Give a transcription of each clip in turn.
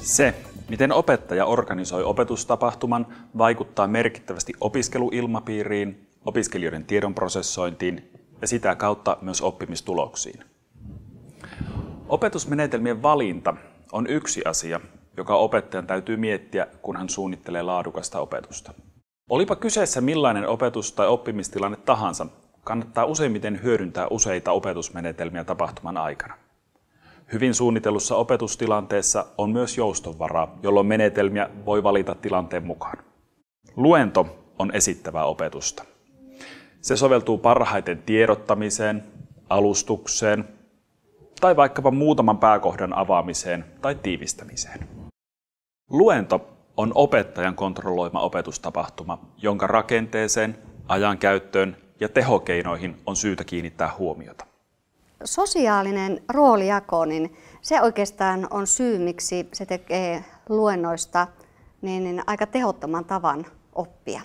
Se, miten opettaja organisoi opetustapahtuman, vaikuttaa merkittävästi opiskeluilmapiiriin, opiskelijoiden tiedonprosessointiin ja sitä kautta myös oppimistuloksiin. Opetusmenetelmien valinta on yksi asia, joka opettajan täytyy miettiä, kun hän suunnittelee laadukasta opetusta. Olipa kyseessä millainen opetus- tai oppimistilanne tahansa, kannattaa useimmiten hyödyntää useita opetusmenetelmiä tapahtuman aikana. Hyvin suunnitellussa opetustilanteessa on myös joustonvaraa, jolloin menetelmiä voi valita tilanteen mukaan. Luento on esittävää opetusta. Se soveltuu parhaiten tiedottamiseen, alustukseen tai vaikkapa muutaman pääkohdan avaamiseen tai tiivistämiseen. Luento on opettajan kontrolloima opetustapahtuma, jonka rakenteeseen, ajankäyttöön ja tehokeinoihin on syytä kiinnittää huomiota. Sosiaalinen roolijako, niin se oikeastaan on syy, miksi se tekee luennoista niin, niin aika tehottoman tavan oppia.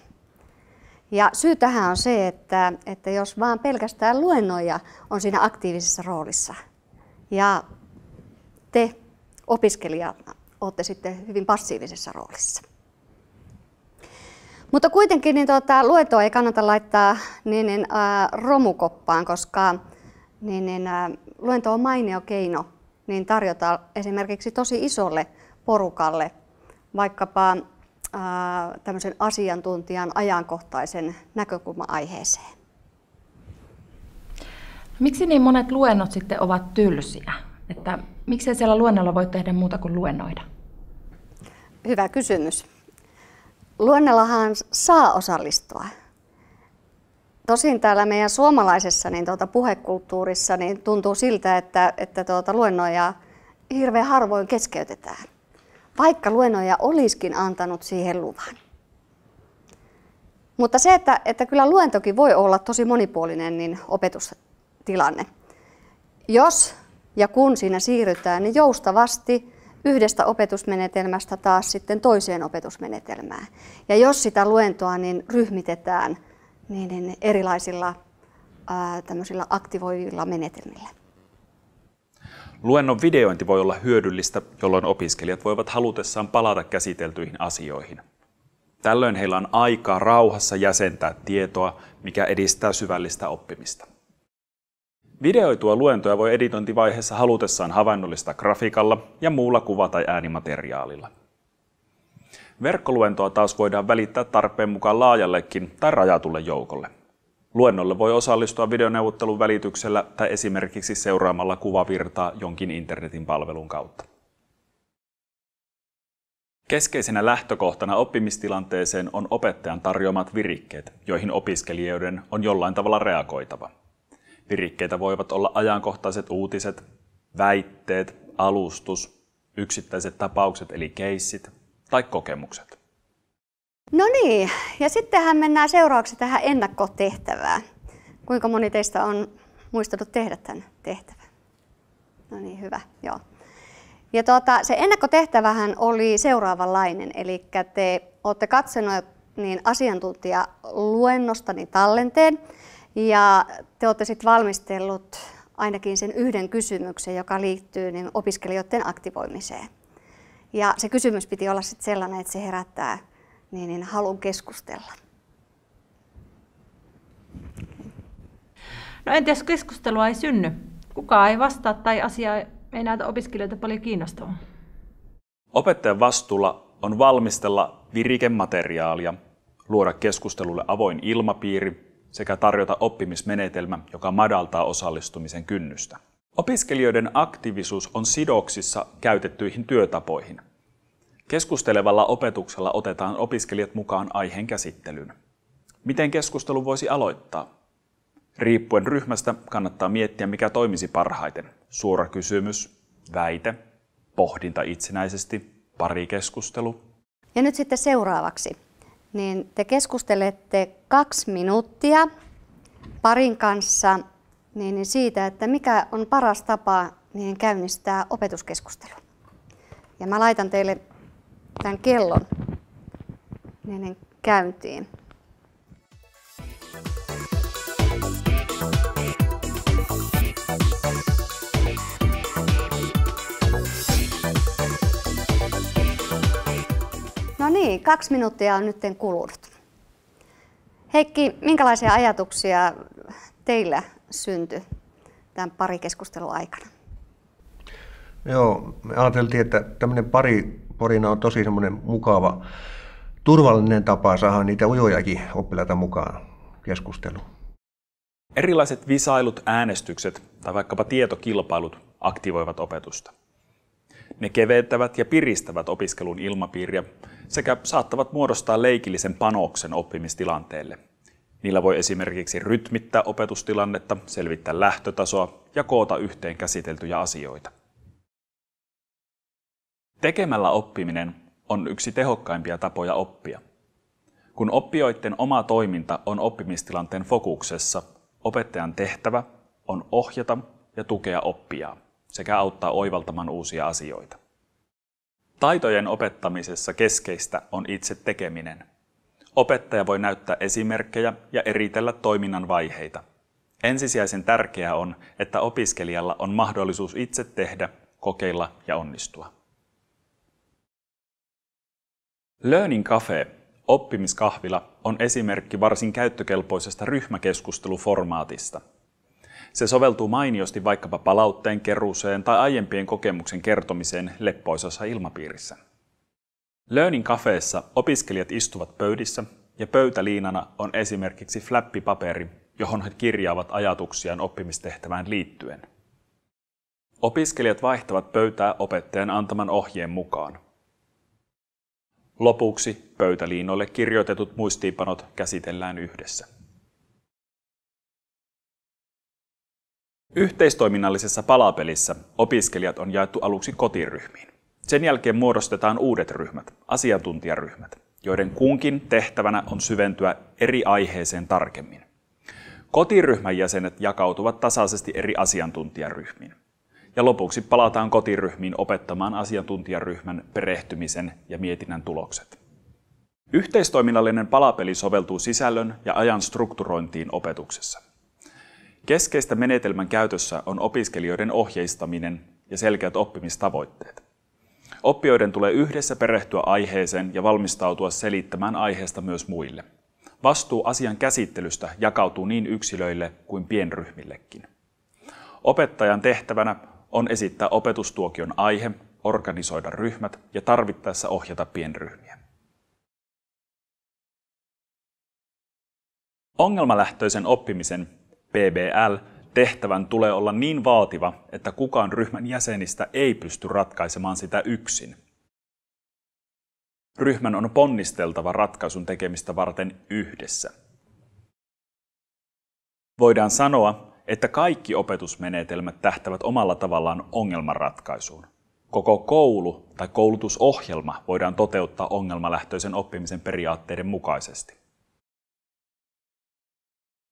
Ja syy tähän on se, että, että jos vaan pelkästään luennoja on siinä aktiivisessa roolissa ja te opiskelijat olette sitten hyvin passiivisessa roolissa. Mutta kuitenkin niin tuota, luentoa ei kannata laittaa niin, niin, ää, romukoppaan, koska niin, niin, ää, luento on mainio keino niin tarjota esimerkiksi tosi isolle porukalle vaikkapa ää, tämmöisen asiantuntijan ajankohtaisen näkökulma aiheeseen. Miksi niin monet luennot sitten ovat tylsiä? Että miksei siellä luennolla voi tehdä muuta kuin luennoida? Hyvä kysymys. Luonnollahan saa osallistua. Tosin täällä meidän suomalaisessa niin tuota, puhekulttuurissa niin tuntuu siltä, että, että tuota, luennoja hirveän harvoin keskeytetään, vaikka luennoja olisikin antanut siihen luvan. Mutta se, että, että kyllä luentokin voi olla tosi monipuolinen niin opetustilanne. Jos ja kun siinä siirrytään, niin joustavasti yhdestä opetusmenetelmästä taas sitten toiseen opetusmenetelmään. Ja jos sitä luentoa niin ryhmitetään niin, niin erilaisilla ää, aktivoivilla menetelmillä. Luennon videointi voi olla hyödyllistä, jolloin opiskelijat voivat halutessaan palata käsiteltyihin asioihin. Tällöin heillä on aikaa rauhassa jäsentää tietoa, mikä edistää syvällistä oppimista. Videoitua luentoja voi editointivaiheessa halutessaan havainnollistaa grafiikalla ja muulla kuva- tai äänimateriaalilla. Verkkoluentoa taas voidaan välittää tarpeen mukaan laajallekin tai rajatulle joukolle. Luennolle voi osallistua videoneuvottelun välityksellä tai esimerkiksi seuraamalla kuvavirtaa jonkin internetin palvelun kautta. Keskeisenä lähtökohtana oppimistilanteeseen on opettajan tarjoamat virikkeet, joihin opiskelijoiden on jollain tavalla reagoitava. Virikkeitä voivat olla ajankohtaiset uutiset, väitteet, alustus, yksittäiset tapaukset eli keissit tai kokemukset. No niin, ja sittenhän mennään seuraavaksi tähän ennakkotehtävään. Kuinka moni teistä on muistanut tehdä tämän tehtävän? No niin, hyvä, joo. Ja tuota, se ennakkotehtävähän oli seuraavanlainen, eli te olette katsoneet niin asiantuntijaluennostani niin tallenteen, ja te olette sitten valmistellut ainakin sen yhden kysymyksen, joka liittyy niin opiskelijoiden aktivoimiseen. Ja se kysymys piti olla sitten sellainen, että se herättää niin, niin halun keskustella. No entä jos keskustelua ei synny? Kukaan ei vastaa tai asia ei näytä opiskelijoita paljon kiinnostavan. Opettajan vastuulla on valmistella virikemateriaalia, luoda keskustelulle avoin ilmapiiri sekä tarjota oppimismenetelmä, joka madaltaa osallistumisen kynnystä. Opiskelijoiden aktiivisuus on sidoksissa käytettyihin työtapoihin. Keskustelevalla opetuksella otetaan opiskelijat mukaan aiheen käsittelyyn. Miten keskustelu voisi aloittaa? Riippuen ryhmästä kannattaa miettiä, mikä toimisi parhaiten. Suora kysymys, väite, pohdinta itsenäisesti, parikeskustelu. Ja nyt sitten seuraavaksi niin te keskustelette kaksi minuuttia parin kanssa niin, niin siitä, että mikä on paras tapa niin käynnistää opetuskeskustelu. Ja mä laitan teille tämän kellon niin käyntiin. No niin, kaksi minuuttia on nyt kulunut. Heikki, minkälaisia ajatuksia teillä syntyi tämän parikeskustelun aikana? Joo, me ajateltiin, että tämmöinen pari porina on tosi semmoinen mukava, turvallinen tapa saada niitä ujojakin oppilaita mukaan keskusteluun. Erilaiset visailut, äänestykset tai vaikkapa tietokilpailut aktivoivat opetusta. Ne keventävät ja piristävät opiskelun ilmapiiriä sekä saattavat muodostaa leikillisen panoksen oppimistilanteelle. Niillä voi esimerkiksi rytmittää opetustilannetta, selvittää lähtötasoa ja koota yhteen käsiteltyjä asioita. Tekemällä oppiminen on yksi tehokkaimpia tapoja oppia. Kun oppijoiden oma toiminta on oppimistilanteen fokuksessa, opettajan tehtävä on ohjata ja tukea oppijaa sekä auttaa oivaltamaan uusia asioita. Taitojen opettamisessa keskeistä on itse tekeminen. Opettaja voi näyttää esimerkkejä ja eritellä toiminnan vaiheita. Ensisijaisen tärkeää on, että opiskelijalla on mahdollisuus itse tehdä, kokeilla ja onnistua. Learning Cafe, oppimiskahvila, on esimerkki varsin käyttökelpoisesta ryhmäkeskusteluformaatista – se soveltuu mainiosti vaikkapa palautteen keruuseen tai aiempien kokemuksen kertomiseen leppoisassa ilmapiirissä. Learning Cafeessa opiskelijat istuvat pöydissä ja pöytäliinana on esimerkiksi flappipaperi, johon he kirjaavat ajatuksiaan oppimistehtävään liittyen. Opiskelijat vaihtavat pöytää opettajan antaman ohjeen mukaan. Lopuksi pöytäliinoille kirjoitetut muistiinpanot käsitellään yhdessä. Yhteistoiminnallisessa palapelissä opiskelijat on jaettu aluksi kotiryhmiin. Sen jälkeen muodostetaan uudet ryhmät, asiantuntijaryhmät, joiden kunkin tehtävänä on syventyä eri aiheeseen tarkemmin. Kotiryhmän jäsenet jakautuvat tasaisesti eri asiantuntijaryhmiin. Ja lopuksi palataan kotiryhmiin opettamaan asiantuntijaryhmän perehtymisen ja mietinnän tulokset. Yhteistoiminnallinen palapeli soveltuu sisällön ja ajan strukturointiin opetuksessa. Keskeistä menetelmän käytössä on opiskelijoiden ohjeistaminen ja selkeät oppimistavoitteet. Oppijoiden tulee yhdessä perehtyä aiheeseen ja valmistautua selittämään aiheesta myös muille. Vastuu asian käsittelystä jakautuu niin yksilöille kuin pienryhmillekin. Opettajan tehtävänä on esittää opetustuokion aihe, organisoida ryhmät ja tarvittaessa ohjata pienryhmiä. Ongelmalähtöisen oppimisen PBL, tehtävän tulee olla niin vaativa, että kukaan ryhmän jäsenistä ei pysty ratkaisemaan sitä yksin. Ryhmän on ponnisteltava ratkaisun tekemistä varten yhdessä. Voidaan sanoa, että kaikki opetusmenetelmät tähtävät omalla tavallaan ongelmanratkaisuun. Koko koulu tai koulutusohjelma voidaan toteuttaa ongelmalähtöisen oppimisen periaatteiden mukaisesti.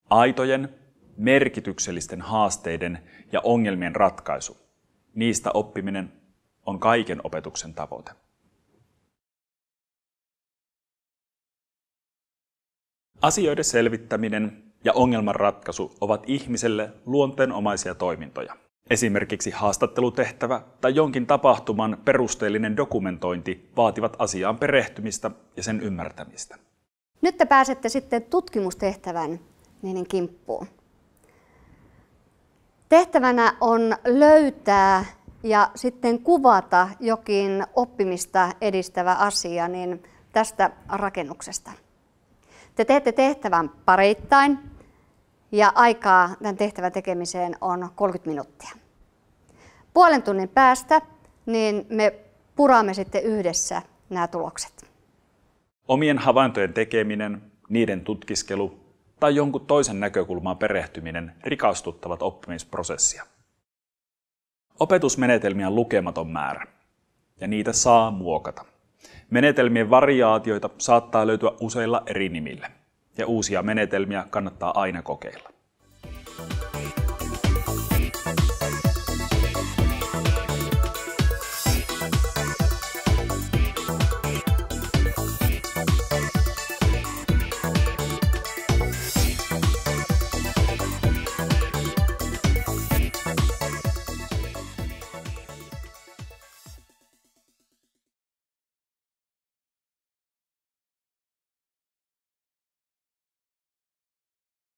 Aitojen merkityksellisten haasteiden ja ongelmien ratkaisu. Niistä oppiminen on kaiken opetuksen tavoite. Asioiden selvittäminen ja ongelmanratkaisu ovat ihmiselle luonteenomaisia toimintoja. Esimerkiksi haastattelutehtävä tai jonkin tapahtuman perusteellinen dokumentointi vaativat asiaan perehtymistä ja sen ymmärtämistä. Nyt te pääsette sitten tutkimustehtävän niiden kimppuun. Tehtävänä on löytää ja sitten kuvata jokin oppimista edistävä asia niin tästä rakennuksesta. Te teette tehtävän pareittain ja aikaa tämän tehtävän tekemiseen on 30 minuuttia. Puolen tunnin päästä niin me puramme sitten yhdessä nämä tulokset. Omien havaintojen tekeminen, niiden tutkiskelu tai jonkun toisen näkökulmaan perehtyminen rikastuttavat oppimisprosessia. Opetusmenetelmiä on lukematon määrä, ja niitä saa muokata. Menetelmien variaatioita saattaa löytyä useilla eri nimillä, ja uusia menetelmiä kannattaa aina kokeilla.